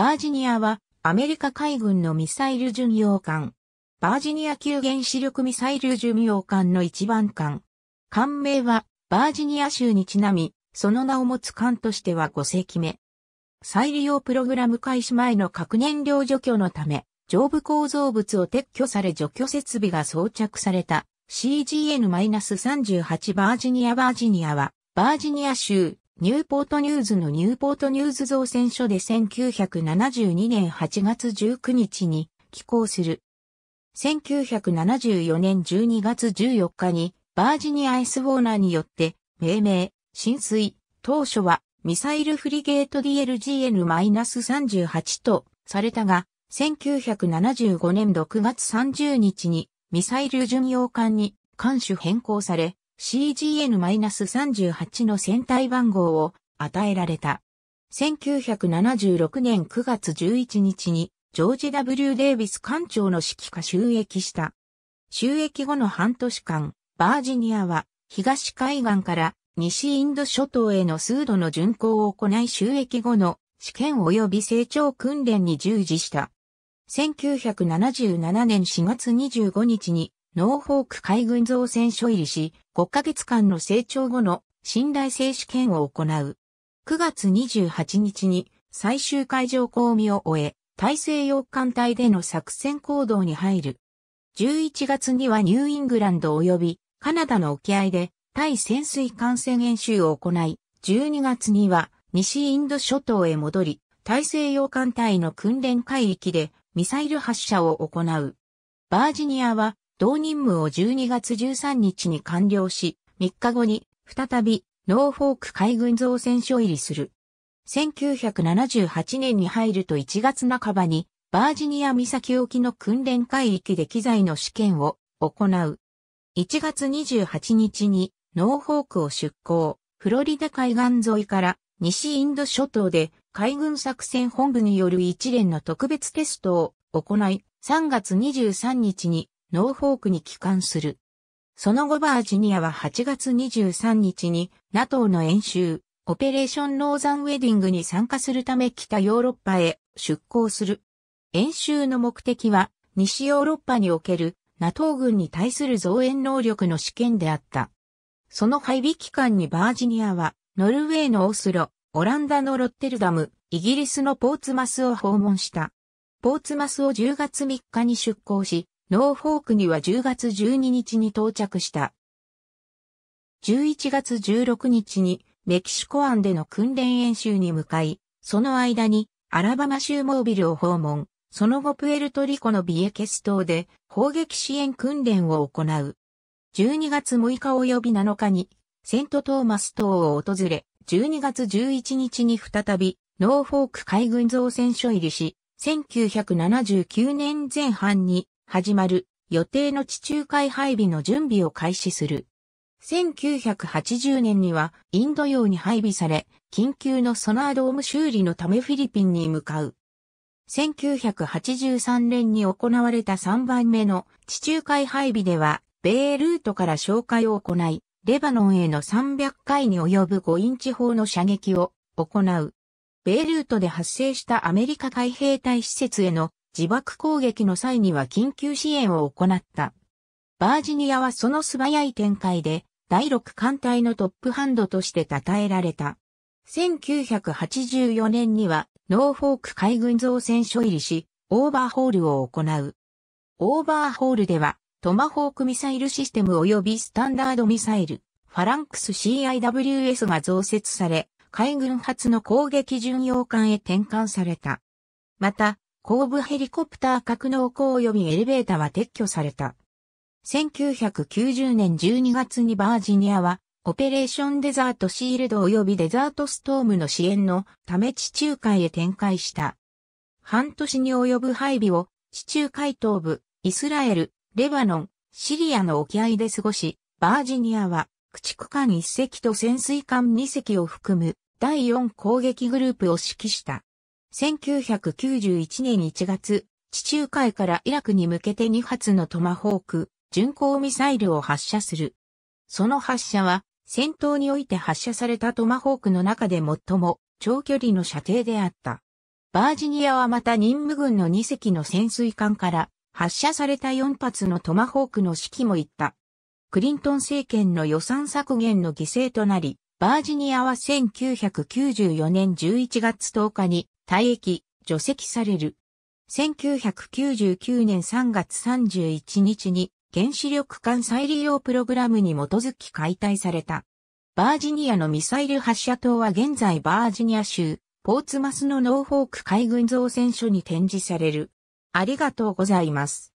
バージニアはアメリカ海軍のミサイル巡洋艦。バージニア級原子力ミサイル巡洋艦の一番艦。艦名はバージニア州にちなみ、その名を持つ艦としては5隻目。再利用プログラム開始前の核燃料除去のため、上部構造物を撤去され除去設備が装着された CGN-38 バージニアバージニアはバージニア州ニューポートニューズのニューポートニューズ造船所で1972年8月19日に寄港する。1974年12月14日にバージニア・イス・ウォーナーによって命名、浸水、当初はミサイルフリゲート DLGN-38 とされたが、1975年6月30日にミサイル巡洋艦に艦種変更され、CGN-38 の船体番号を与えられた。1976年9月11日にジョージ W. デイビス艦長の指揮下収益した。収益後の半年間、バージニアは東海岸から西インド諸島への数度の巡航を行い収益後の試験及び成長訓練に従事した。1977年4月25日にノーフォーク海軍造船所入りし、5ヶ月間の成長後の信頼性試験を行う。9月28日に最終海上公務を終え、大西洋艦隊での作戦行動に入る。11月にはニューイングランド及びカナダの沖合で対潜水艦船演習を行い、12月には西インド諸島へ戻り、大西洋艦隊の訓練海域でミサイル発射を行う。バージニアは同任務を12月13日に完了し、3日後に再びノーフォーク海軍造船所入りする。1978年に入ると1月半ばにバージニア岬沖の訓練海域で機材の試験を行う。1月28日にノーフォークを出港、フロリダ海岸沿いから西インド諸島で海軍作戦本部による一連の特別テストを行い、3月23日にノーフォークに帰還する。その後バージニアは8月23日に NATO の演習、オペレーションローザンウェディングに参加するため北ヨーロッパへ出港する。演習の目的は西ヨーロッパにおける NATO 軍に対する増援能力の試験であった。その配備期間にバージニアはノルウェーのオスロ、オランダのロッテルダム、イギリスのポーツマスを訪問した。ポーツマスを10月3日に出港し、ノーフォークには10月12日に到着した。11月16日にメキシコ湾での訓練演習に向かい、その間にアラバマ州モービルを訪問、その後プエルトリコのビエケス島で砲撃支援訓練を行う。12月6日及び7日にセントトーマス島を訪れ、12月11日に再びノーフォーク海軍造船所入りし、1979年前半に始まる予定の地中海配備の準備を開始する。1980年にはインド洋に配備され、緊急のソナードーム修理のためフィリピンに向かう。1983年に行われた3番目の地中海配備では、米ルートから紹介を行い、レバノンへの300回に及ぶ5インチ砲の射撃を行う。米ルートで発生したアメリカ海兵隊施設への自爆攻撃の際には緊急支援を行った。バージニアはその素早い展開で、第6艦隊のトップハンドとして称えられた。1984年には、ノーフォーク海軍造船所入りし、オーバーホールを行う。オーバーホールでは、トマホークミサイルシステム及びスタンダードミサイル、ファランクス CIWS が増設され、海軍初の攻撃巡洋艦へ転換された。また、後部ヘリコプター格納庫及びエレベーターは撤去された。1990年12月にバージニアは、オペレーションデザートシールド及びデザートストームの支援のため地中海へ展開した。半年に及ぶ配備を地中海東部、イスラエル、レバノン、シリアの沖合で過ごし、バージニアは駆逐艦1隻と潜水艦2隻を含む第4攻撃グループを指揮した。1991年1月、地中海からイラクに向けて2発のトマホーク、巡航ミサイルを発射する。その発射は、戦闘において発射されたトマホークの中で最も長距離の射程であった。バージニアはまた任務軍の2隻の潜水艦から発射された4発のトマホークの指揮も行った。クリントン政権の予算削減の犠牲となり、バージニアは1994年11月10日に退役、除籍される。1999年3月31日に原子力艦再利用プログラムに基づき解体された。バージニアのミサイル発射塔は現在バージニア州、ポーツマスのノーフォーク海軍造船所に展示される。ありがとうございます。